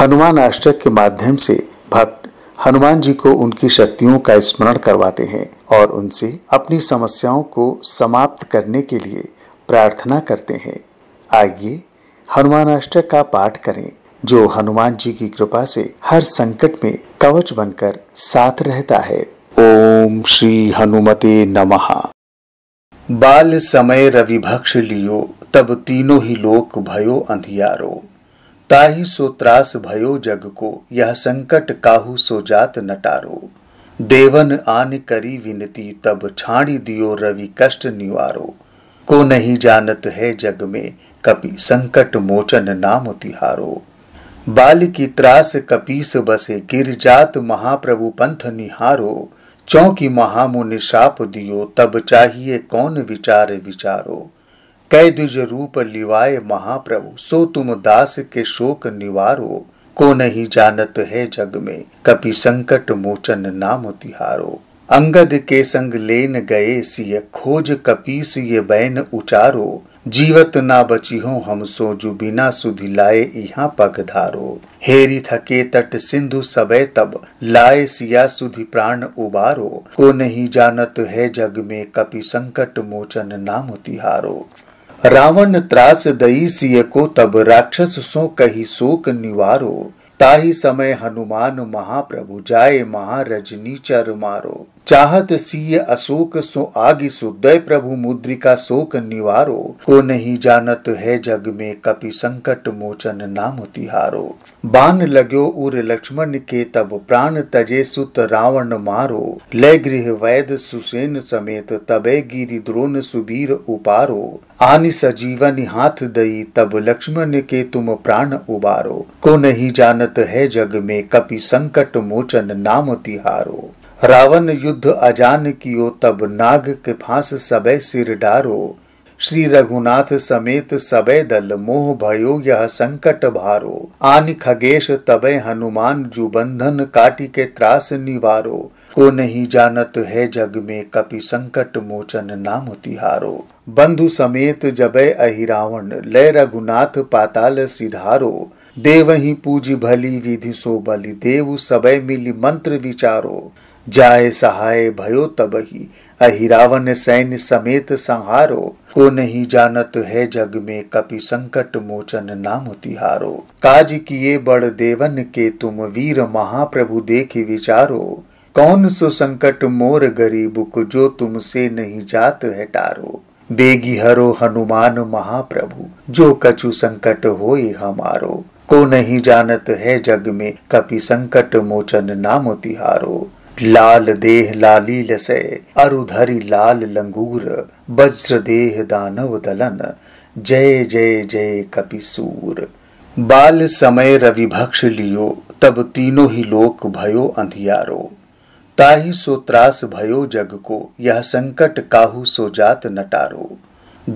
हनुमान आश्चर्य के माध्यम से भक्त हनुमान जी को उनकी शक्तियों का स्मरण करवाते हैं और उनसे अपनी समस्याओं को समाप्त करने के लिए प्रार्थना करते हैं आइए हनुमान अष्टक का पाठ करें जो हनुमान जी की कृपा से हर संकट में कवच बनकर साथ रहता है ओम श्री हनुमते नमः बाल समय रविभक्ष लियो तब तीनों ही लोक भयो अंधियारो ताही सो त्रास भयो जग को यह संकट काहू सो जात नटारो देवन आन करी विनती तब छाणी दियो रवि कष्ट निवारो को नहीं जानत है जग में कपि संकट मोचन नाम तिहारो बाल की त्रास कपीस बसे गिर जात महाप्रभु पंथ निहारो चौकी महामुनि शाप दियो तब चाहिए कौन विचार विचारो कै द्विज रूप लिवाय महाप्रभु सो तुम दास के शोक निवारो को नहीं जानत है जग में कपि संकट मोचन नाम तिहारो अंगद के संग लेन गए सिय खोज कपी सिय बैन उचारो जीवत ना बची हो हम सो जु बिना सुधि लाए यहाँ पग धारो हेरी थके तट सिंधु सबे तब लाए सिया सुधि प्राण उबारो को नहीं जानत है जग में कपि संकट मोचन नाम तिहारो रावण त्रास दई सिय को तब राक्षस सो कही शोक निवारो ताही समय हनुमान महाप्रभु जाए महारजनी चर मारो चाहत सीय अशोक सो आगि सुदय प्रभु मुद्रिका शोक निवारो को नहीं जानत है जग में कपि संकट मोचन नाम तिहारो बान लगो उर लक्ष्मण के तब प्राण तजे सुत रावण मारो लय गृह वैद सुसेन समेत तबे गिरि द्रोण सुबीर उपारो आनि सजीवन हाथ दई तब लक्ष्मण के तुम प्राण उबारो को नहीं जानत है जग में कपि संकट मोचन नाम तिहारो रावण युद्ध अजान कियो तब नाग के फांस सबे सिर डारो श्री रघुनाथ समेत सबे दल मोह भयो यह संकट भारो आन खगेश तबे हनुमान बंधन काटी के त्रास निवारो को नहीं जानत है जग में कपि संकट मोचन नाम तिहारो बंधु समेत जबे रावण लय रघुनाथ पाताल सिधारो ही पूज भली विधि सो बलि देव सबे मिली मंत्र विचारो जाय सहाय भयो तब ही अहिरावन सैन्य समेत संहारो को नहीं जानत है जग में कपि संकट मोचन नाम तिहारो काज किए बड़ देवन के तुम वीर महाप्रभु देख विचारो कौन सो संकट मोर गरीब को जो तुमसे नहीं जात है टारो बेगी हरो हनुमान महाप्रभु जो कछु संकट हो हमारो को नहीं जानत है जग में कपि संकट मोचन नाम तिहारो लाल देह लाली लसे अरुधरी लाल लंगूर वज्र देह दानव दलन जय जय जय कपिसूर बाल समय भक्ष लियो तब तीनों ही लोक भयो अंधियारो ताही सो त्रास भयो जग को यह संकट काहू सो जात नटारो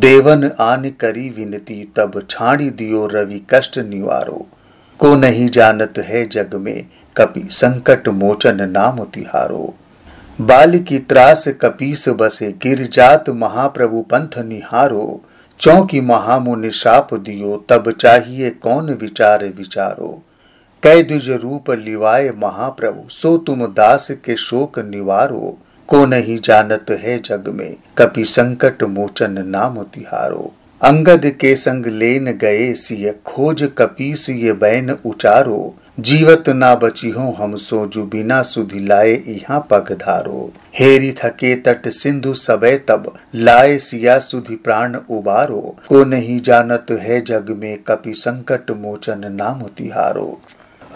देवन आन करी विनती तब छाणी दियो रवि कष्ट निवारो को नहीं जानत है जग में कपि संकट मोचन नाम तिहारो बाल की त्रास कपीस बसे गिर जात महाप्रभु पंथ निहारो चौकी महामुनि शाप दियो तब चाहिए कौन विचार विचारो कै दुज रूप लिवाय महाप्रभु सो तुम दास के शोक निवारो को नहीं जानत है जग में कपि संकट मोचन नाम तिहारो अंगद के संग लेन गए सिय खोज कपीस ये बैन उचारो जीवत ना बची हो हम सो जो बिना सुधि लाए यहाँ पग धारो हेरी थके तट सिंधु सबे तब लाए सिया सुधि प्राण उबारो को नहीं जानत है जग में कपि संकट मोचन नाम तिहारो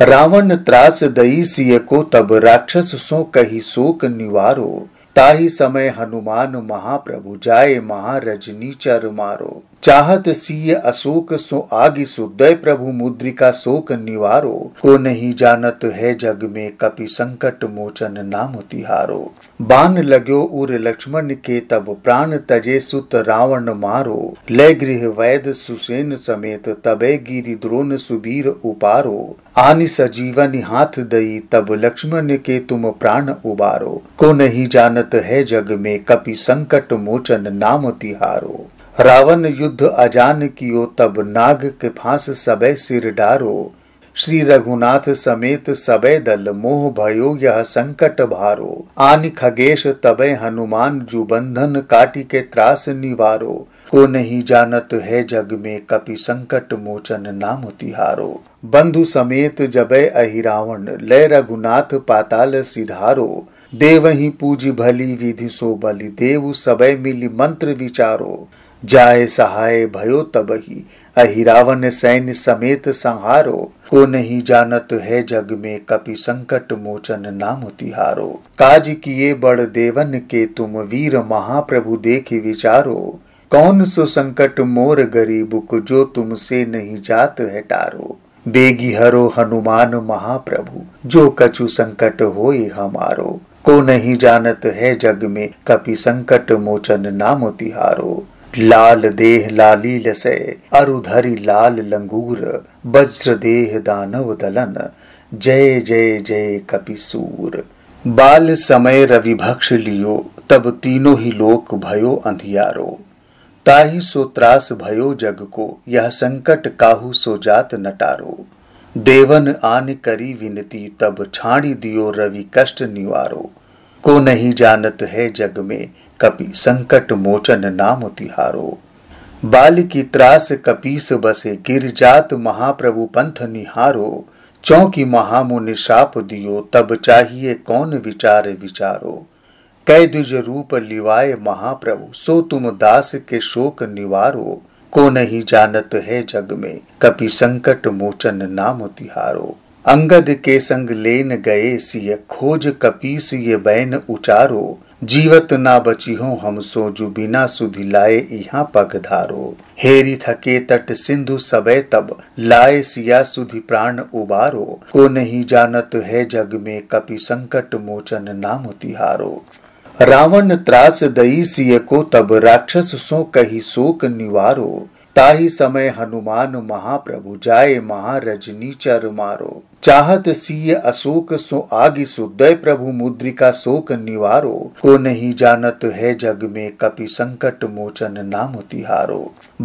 रावण त्रास दई सिय को तब राक्षस सो कही शोक निवारो ताही समय हनुमान महाप्रभु जाए महारजनी चर मारो चाहत सीय अशोक सो आगि सुदय प्रभु मुद्रिका शोक निवारो को नहीं जानत है जग में कपि संकट मोचन नाम तिहारो बान लगो उर लक्ष्मण के तब प्राण तजे सुत रावण मारो लय गृह वैद सुसेन समेत तबे गिरि द्रोण सुबीर उपारो आनि सजीवन हाथ दई तब लक्ष्मण के तुम प्राण उबारो को नहीं जानत है जग में कपि संकट मोचन नाम तिहारो रावण युद्ध अजान कियो तब नाग के फांस सब सिर डारो श्री रघुनाथ समेत सबे दल मोह भयो यह संकट भारो आन खगेश तबे हनुमान बंधन काटी के त्रास निवारो को नहीं जानत है जग में कपि संकट मोचन नाम तिहारो बंधु समेत जबे अहिरावण लय रघुनाथ पाताल सिधारो ही पूज भली विधि सो बलि देव सबे मिली मंत्र विचारो जाय सहाय भयो तब ही अहिरावन सैन्य समेत संहारो को नहीं जानत है जग में कपि संकट मोचन नाम तिहारो काज किए बड़ देवन के तुम वीर महाप्रभु देख विचारो कौन सो संकट मोर गरीब को जो तुमसे नहीं जात है टारो बेगी हरो हनुमान महाप्रभु जो कछु संकट होए हमारो को नहीं जानत है जग में कपि संकट मोचन नाम तिहारो लाल देह लाली लसे अरुधरी लाल लंगूर वज्र देह दानव दलन जय जय जय कपिसूर बाल समय भक्ष लियो तब तीनों ही लोक भयो अंधियारो ताही सो त्रास भयो जग को यह संकट काहू सो जात नटारो देवन आन करी विनती तब छाणी दियो रवि कष्ट निवारो को नहीं जानत है जग में कपि संकट मोचन नाम तिहारो बाल की त्रास कपीस बसे गिर जात महाप्रभु पंथ निहारो चौकी महामुनि शाप दियो तब चाहिए कौन विचार विचारो कै द्विज रूप लिवाय महाप्रभु सो तुम दास के शोक निवारो को नहीं जानत है जग में कपि संकट मोचन नाम तिहारो अंगद के संग लेन गए सिय खोज कपीस ये बैन उचारो जीवत ना बची हो हम सो जो बिना सुधि लाए यहाँ पग धारो हेरी थके तट सिंधु सबे तब लाए सिया सुधि प्राण उबारो को नहीं जानत है जग में कपि संकट मोचन नाम तिहारो रावण त्रास दई सिय को तब राक्षस सो कही शोक निवारो ताही समय हनुमान महाप्रभु जाए महारजनी चर मारो चाहत सीय अशोक सो आगि सुदय प्रभु मुद्रिका शोक निवारो को नहीं जानत है जग में कपि संकट मोचन नाम तिहारो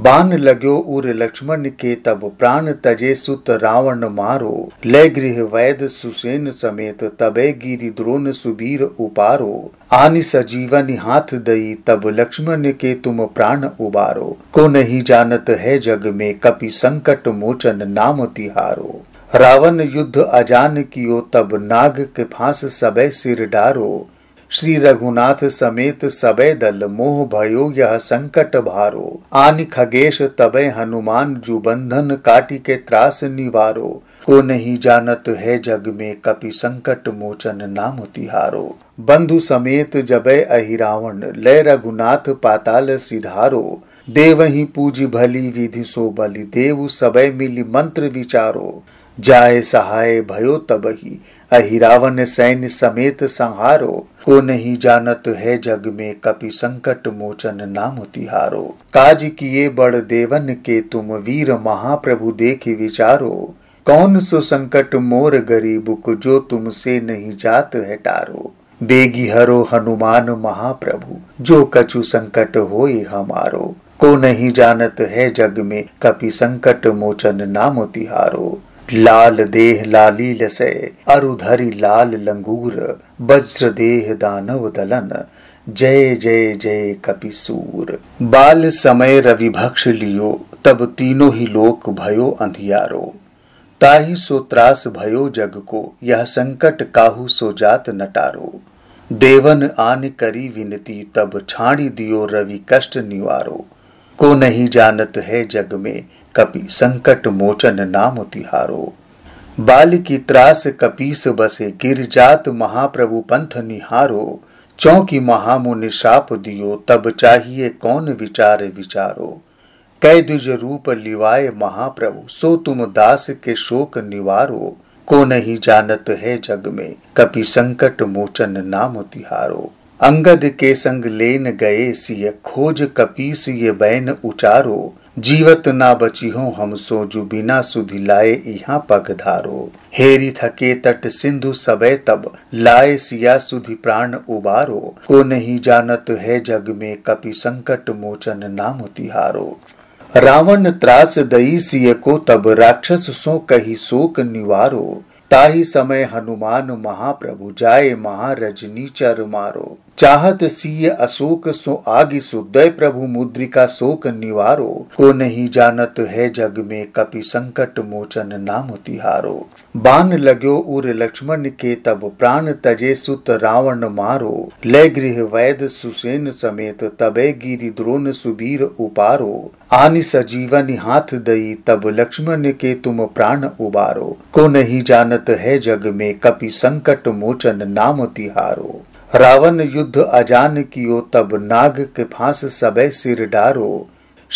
बान लगो उर लक्ष्मण के तब प्राण तजे सुत रावण मारो लय गृह वैद सुसेन समेत तबे गिरि द्रोण सुबीर उपारो आनि सजीवन हाथ दई तब लक्ष्मण के तुम प्राण उबारो को नहीं जानत है जग में कपि संकट मोचन नाम तिहारो रावण युद्ध अजान कियो तब नाग के फांस सब सिर डारो श्री रघुनाथ समेत सबे दल मोह भयो यह संकट भारो आन खगेश तबे हनुमान बंधन काटी के त्रास निवारो को नहीं जानत है जग में कपि संकट मोचन नाम तिहारो बंधु समेत अहि रावण लय रघुनाथ पाताल सिधारो ही पूज भली विधि सो बलि देव सबे मिली मंत्र विचारो जाय सहाय भयो तब ही अहिरावन सैन्य समेत संहारो को नहीं जानत है जग में कपि संकट मोचन नाम तिहारो काज किए बड़ देवन के तुम वीर महाप्रभु देख विचारो कौन सो संकट मोर गरीब को जो तुमसे नहीं जात है टारो बेगी हरो हनुमान महाप्रभु जो कछु संकट होए हमारो को नहीं जानत है जग में कपि संकट मोचन नाम तिहारो लाल देह लाली लसे अरुधरी लाल लंगूर वज्र देह दानव दलन जय जय जय कपिसूर बाल समय रवि भक्ष लियो तब तीनों ही लोक भयो अंधियारो ताही सो त्रास भयो जग को यह संकट काहू सो जात नटारो देवन आन करी विनती तब छाणी दियो रवि कष्ट निवारो को नहीं जानत है जग में कपि संकट मोचन नाम तिहारो बाल की त्रास कपीस बसे गिर जात महाप्रभु पंथ निहारो चौकी महामुनि शाप दियो तब चाहिए कौन विचार विचारो कै दुज रूप लिवाय महाप्रभु सो तुम दास के शोक निवारो को नहीं जानत है जग में कपि संकट मोचन नाम तिहारो अंगद के संग लेन गए सिय खोज कपीस ये बैन उचारो जीवत ना बची हो हम सो जो बिना सुधि लाए यहाँ पग धारो हेरी थके तट सिंधु सबे तब लाए सिया सुधि प्राण उबारो को नहीं जानत है जग में कपि संकट मोचन नाम तिहारो रावण त्रास दई सिय को तब राक्षस सो कही शोक निवारो ताही समय हनुमान महाप्रभु जाए महारजनी चर मारो चाहत सीय अशोक सो आगि सुदय प्रभु मुद्रिका शोक निवारो को नहीं जानत है जग में कपि संकट मोचन नाम तिहारो बान लगो उर लक्ष्मण के तब प्राण तजे सुत रावण मारो लय गृह वैद सुसेन समेत तबे गिरि द्रोण सुबीर उपारो आनि सजीवन हाथ दई तब लक्ष्मण के तुम प्राण उबारो को नहीं जानत है जग में कपि संकट मोचन नाम तिहारो रावण युद्ध अजान कियो तब नाग के फांस सब सिर डारो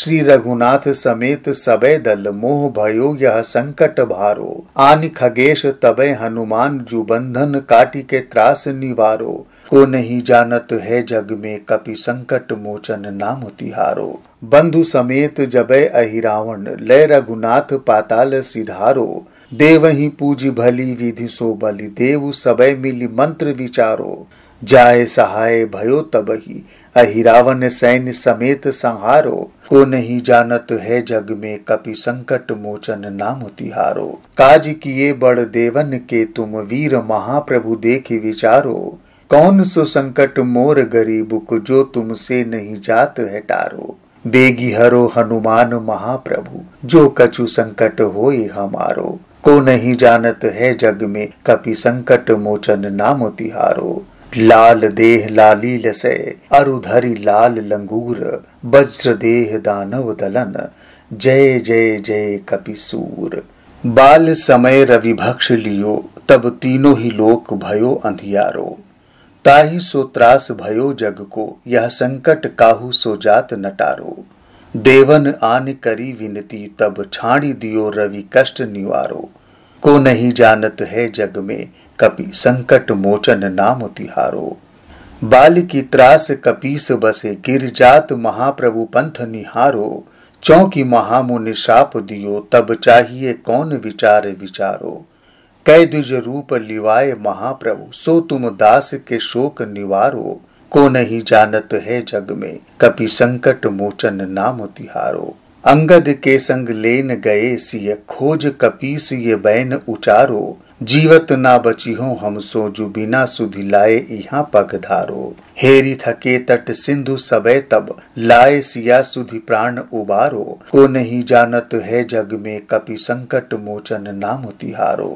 श्री रघुनाथ समेत सबे दल मोह भयो यह संकट भारो आन खगेश तबे हनुमान जु बंधन काटी के त्रास निवारो को नहीं जानत है जग में कपि संकट मोचन नाम तिहारो बंधु समेत जबे रावण लय रघुनाथ पाताल सिधारो ही पूज भली विधि सो बलि देव सबे मिली मंत्र विचारो जाय सहाय भयो तब ही अहिरावन सैन्य समेत संहारो को नहीं जानत है जग में कपि संकट मोचन नाम तिहारो काज किए बड़ देवन के तुम वीर महाप्रभु देख विचारो कौन सो संकट मोर गरीब को जो तुमसे नहीं जात है टारो बेगी हरो हनुमान महाप्रभु जो कछु संकट होए हमारो को नहीं जानत है जग में कपि संकट मोचन नाम तिहारो लाल देह लाली लसे अरुधरी लाल लंगूर वज्र देह दानव दलन जय जय जय कपिसूर बाल समय भक्ष लियो तब तीनों ही लोक भयो अंधियारो ताही सो त्रास भयो जग को यह संकट काहू सो जात नटारो देवन आन करी विनती तब छाणी दियो रवि कष्ट निवारो को नहीं जानत है जग में कपि संकट मोचन नाम तिहारो बाल की त्रास कपीस बसे गिर जात महाप्रभु पंथ निहारो चौकी महामुनि शाप दियो तब चाहिए कौन विचार विचारो कै द्विज रूप लिवाए महाप्रभु सो तुम दास के शोक निवारो को नहीं जानत है जग में कपि संकट मोचन नाम तिहारो अंगद के संग लेन गए सिय खोज कपी सिय बैन उचारो जीवत ना बची हो हम सो जु बिना सुधि लाए यहाँ पग धारो हेरी थके तट सिंधु सबे तब लाए सिया सुधि प्राण उबारो को नहीं जानत है जग में कपि संकट मोचन नाम तिहारो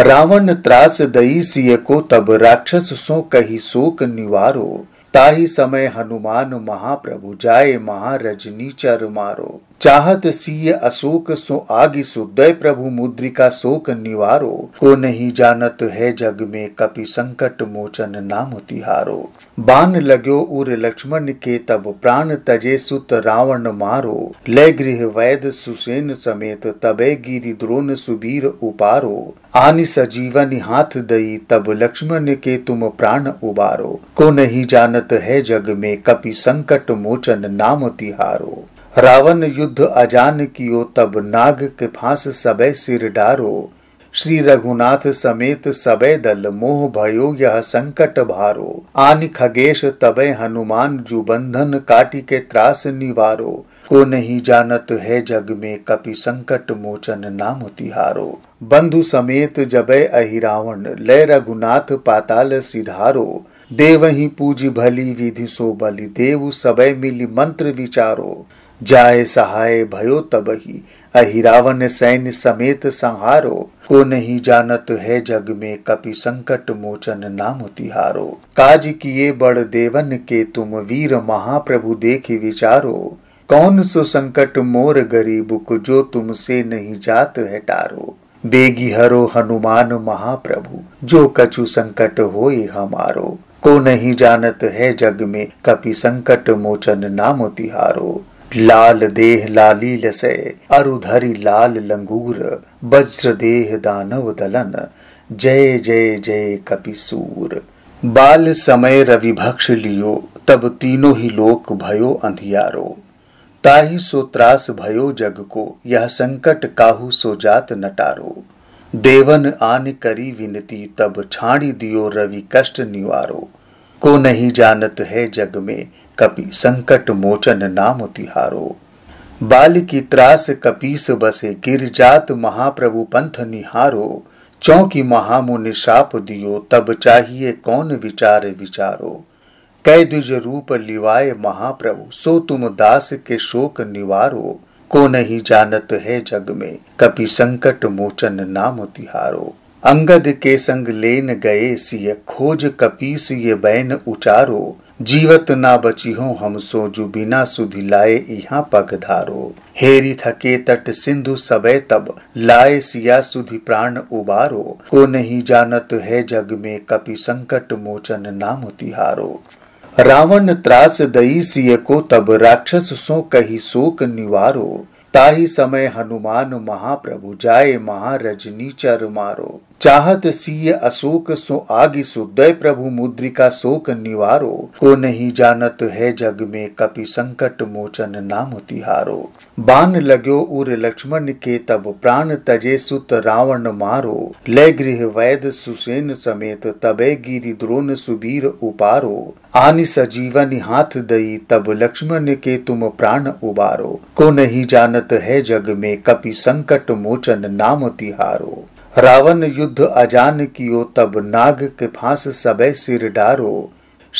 रावण त्रास दई सिय को तब राक्षस सो कही शोक निवारो ताही समय हनुमान महाप्रभु जाए महारजनी चर मारो चाहत सीय अशोक सो आगि सुदय प्रभु मुद्रिका शोक निवारो को नहीं जानत है जग में कपि संकट मोचन नाम तिहारो बान लगो उर लक्ष्मण के तब प्राण तजे सुत रावण मारो लय गृह वैद सुसेन समेत तबे गिरि द्रोण सुबीर उपारो आनि सजीवन हाथ दई तब लक्ष्मण के तुम प्राण उबारो को नहीं जानत है जग में कपि संकट मोचन नाम तिहारो रावण युद्ध अजान कियो तब नाग के फांस सब सिर डारो श्री रघुनाथ समेत सबे दल मोह भयो यह संकट भारो आन खगेश तबे हनुमान जु बंधन काटी के त्रास निवारो को नहीं जानत है जग में कपि संकट मोचन नाम तिहारो बंधु समेत अहि रावण लय रघुनाथ पाताल सिधारो ही पूज भली विधि सो बलि देव सबे मिली मंत्र विचारो जाय सहाय भयो तब ही अहिरावन सैन्य समेत संहारो को नहीं जानत है जग में कपि संकट मोचन नाम तिहारो काज किए बड़ देवन के तुम वीर महाप्रभु देख विचारो कौन सो संकट मोर गरीब को जो तुमसे नहीं जात है टारो बेगी हरो हनुमान महाप्रभु जो कछु संकट हो हमारो को नहीं जानत है जग में कपि संकट मोचन नाम तिहारो लाल देह लाली लसे अरुधरी लाल लंगूर वज्र देह दानव दलन जय जय जय कपिसूर बाल समय भक्ष लियो तब तीनों ही लोक भयो अंधियारो ताही सो त्रास भयो जग को यह संकट काहू सो जात नटारो देवन आन करी विनती तब छाणी दियो रवि कष्ट निवारो को नहीं जानत है जग में कपि संकट मोचन नाम तिहारो बाल की त्रास कपीस बसे जात महाप्रभु पंथ निहारो चौकी महामुनि शाप दियो तब चाहिए कौन विचार विचारो कै द्विज रूप लिवाय महाप्रभु सो तुम दास के शोक निवारो को नहीं जानत है जग में कपि संकट मोचन नाम तिहारो अंगद के संग लेन गए सिय खोज कपीस ये बैन उचारो जीवत ना बची हो हम सो जु बिना सुधि लाए यहाँ पग धारो हेरी थके तट सिंधु सबे तब लाए सिया सुधि प्राण उबारो को नहीं जानत है जग में कपि संकट मोचन नाम तिहारो रावण त्रास दई सिय को तब राक्षस सो कही शोक निवारो ताही समय हनुमान महाप्रभु जाए महारजनी चर मारो चाहत सीय अशोक सो आगि सुदय प्रभु मुद्रिका शोक निवारो को नहीं जानत है जग में कपि संकट मोचन नाम तिहारो बान लगो उर लक्ष्मण के तब प्राण तजे सुत रावण मारो लय गृह वैद सुसेन समेत तबे गिरि द्रोण सुबीर उपारो आनि सजीवन हाथ दई तब लक्ष्मण के तुम प्राण उबारो को नहीं जानत है जग में कपि संकट मोचन नाम तिहारो रावण युद्ध अजान कियो तब नाग के फांस सब सिर डारो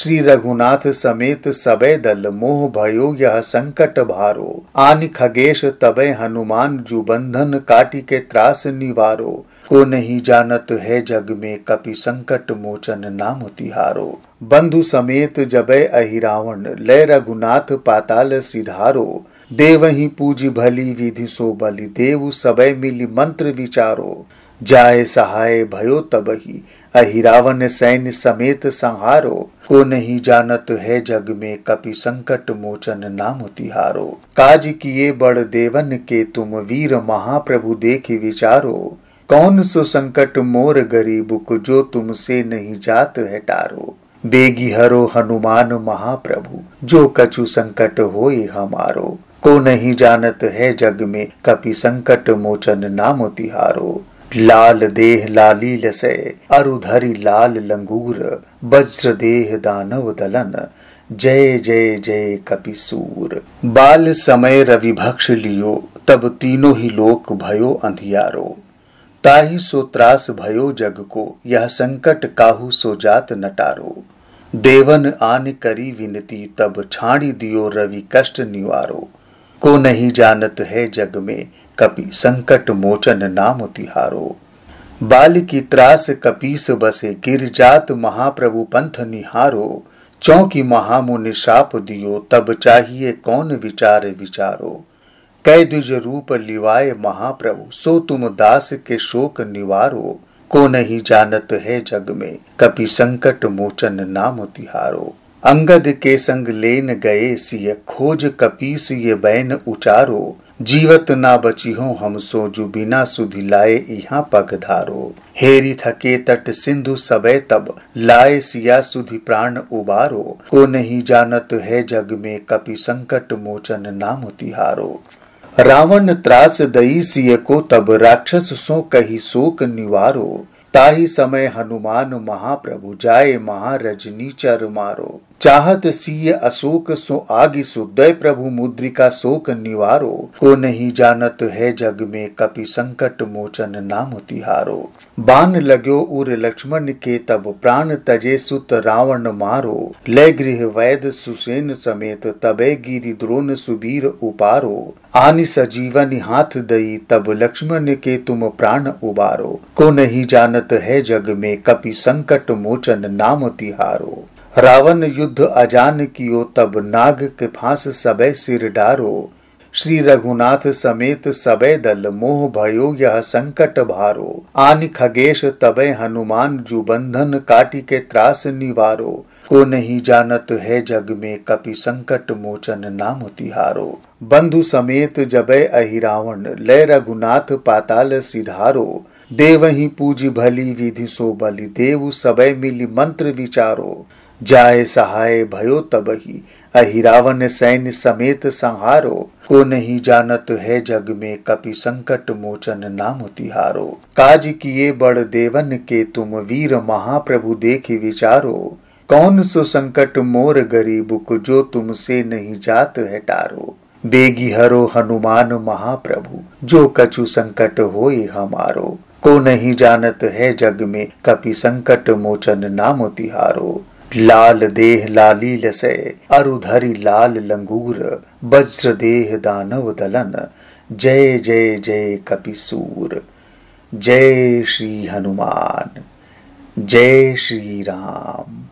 श्री रघुनाथ समेत सबे दल मोह भयो यह संकट भारो आन खगेश तबे हनुमान जु बंधन काटी के त्रास निवारो को नहीं जानत है जग में कपि संकट मोचन नाम तिहारो बंधु समेत अहि रावण लय रघुनाथ पाताल सिधारो ही पूज भली विधि सो बलि देव सबे मिली मंत्र विचारो जाय सहाय भयो तब ही अहिरावन सैन्य समेत संहारो को नहीं जानत है जग में कपि संकट मोचन नाम तिहारो काज किए बड़ देवन के तुम वीर महाप्रभु देख विचारो कौन सो संकट मोर गरीब को जो तुमसे नहीं जात है टारो बेगी हरो हनुमान महाप्रभु जो कछु संकट होए हमारो को नहीं जानत है जग में कपि संकट मोचन नाम तिहारो लाल देह लाली लसे अरुधरी लाल लंगूर वज्र देह दानव दलन जय जय जय कपिसूर बाल समय भक्ष लियो तब तीनों ही लोक भयो अंधियारो ताही सो त्रास भयो जग को यह संकट काहू सो जात नटारो देवन आन करी विनती तब छाणी दियो रवि कष्ट निवारो को नहीं जानत है जग में कपि संकट मोचन नाम तिहारो बाल की त्रास कपीस बसे गिर जात महाप्रभु पंथ निहारो चौकी महामुनि शाप दियो तब चाहिए कौन विचार विचारो कै द्विज रूप लिवाय महाप्रभु सो तुम दास के शोक निवारो को नहीं जानत है जग में कपि संकट मोचन नाम तिहारो अंगद के संग लेन गए सिय खोज कपीस ये बैन उचारो जीवत ना बची हो हम सो जो बिना सुधि लाए यहाँ पग धारो हेरी थके तट सिंधु सबे तब लाए सिया सुधि प्राण उबारो को नहीं जानत है जग में कपि संकट मोचन नाम तिहारो रावण त्रास दई सिय को तब राक्षस सो कही शोक निवारो ताही समय हनुमान महाप्रभु जाए महारजनी चर मारो चाहत सीय अशोक सो आगि सुदय प्रभु मुद्रिका शोक निवारो को नहीं जानत है जग में कपि संकट मोचन नाम तिहारो बान लगो उर लक्ष्मण के तब प्राण तजे सुत रावण मारो लय गृह वैद सुसेन समेत तबे गिरि द्रोण सुबीर उपारो आनि सजीवन हाथ दई तब लक्ष्मण के तुम प्राण उबारो को नहीं जानत है जग में कपि संकट मोचन नाम तिहारो रावण युद्ध अजान कियो तब नाग के फांस सब सिर डारो श्री रघुनाथ समेत सबे दल मोह भयो यह संकट भारो आन खगेश तबे हनुमान जु बंधन काटी के त्रास निवारो को नहीं जानत है जग में कपि संकट मोचन नाम तिहारो बंधु समेत अहि रावण लय रघुनाथ पाताल सिधारो ही पूज भली विधि सो बलि देव सबे मिली मंत्र विचारो जाय सहाय भयो तब ही अहिरावन सैन्य समेत संहारो को नहीं जानत है जग में कपि संकट मोचन नाम तिहारो काज किए बड़ देवन के तुम वीर महाप्रभु देख विचारो कौन सो संकट मोर गरीब को जो तुमसे नहीं जात है टारो बेगी हरो हनुमान महाप्रभु जो कछु संकट हो हमारो को नहीं जानत है जग में कपि संकट मोचन नाम तिहारो लाल देह लाली लसे अरुधरी लाल लंगूर वज्र देह दानव दलन जय जय जय कपिसूर जय श्री हनुमान जय श्री राम